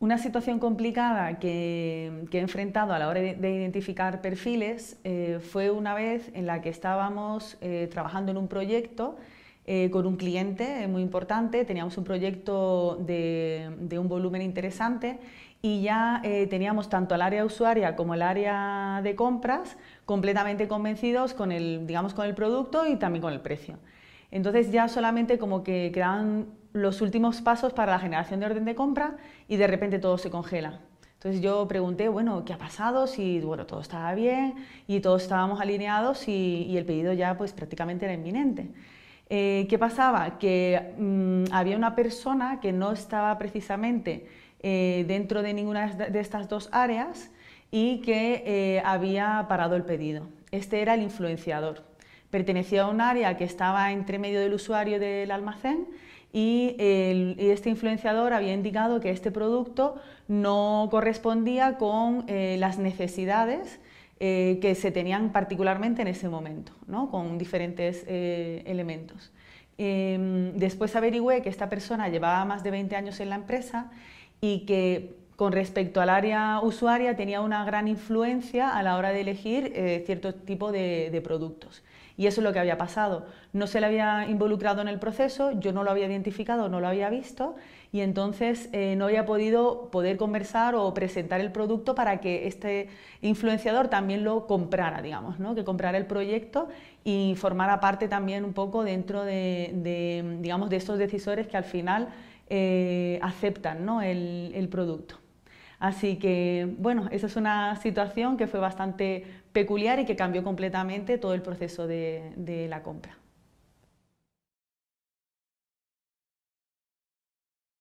Una situación complicada que, he enfrentado a la hora de, identificar perfiles eh, fue una vez en la que estábamos eh, trabajando en un proyecto eh, con un cliente muy importante, teníamos un proyecto de, un volumen interesante y ya teníamos tanto el área usuaria como el área de compras completamente convencidos con el, digamos, con el producto y también con el precio. Entonces ya solamente como que quedaban los últimos pasos para la generación de orden de compra y de repente todo se congela. Entonces yo pregunté, bueno, ¿qué ha pasado? Si bueno, todo estaba bien y todos estábamos alineados y, el pedido ya pues prácticamente era inminente. Eh, ¿Qué pasaba? Que mm, había una persona que no estaba precisamente eh, dentro de ninguna de estas dos áreas y que eh, había parado el pedido. Este era el influenciador. Pertenecía a un área que estaba entre medio del usuario del almacén y, este influenciador había indicado que este producto no correspondía con eh, las necesidades eh, que se tenían particularmente en ese momento, con diferentes eh, elementos. después averigüé que esta persona llevaba más de 20 años en la empresa y que con respecto al área usuaria tenía una gran influencia a la hora de elegir eh, cierto tipo de, productos. Y eso es lo que había pasado. No se le había involucrado en el proceso, yo no lo había identificado, no lo había visto y entonces eh, no había podido poder conversar o presentar el producto para que este influenciador también lo comprara, digamos, que comprara el proyecto y formara parte también un poco dentro de, estos decisores que al final eh, aceptan el producto. Así que, bueno, esa es una situación que fue bastante peculiar y que cambió completamente todo el proceso de, la compra.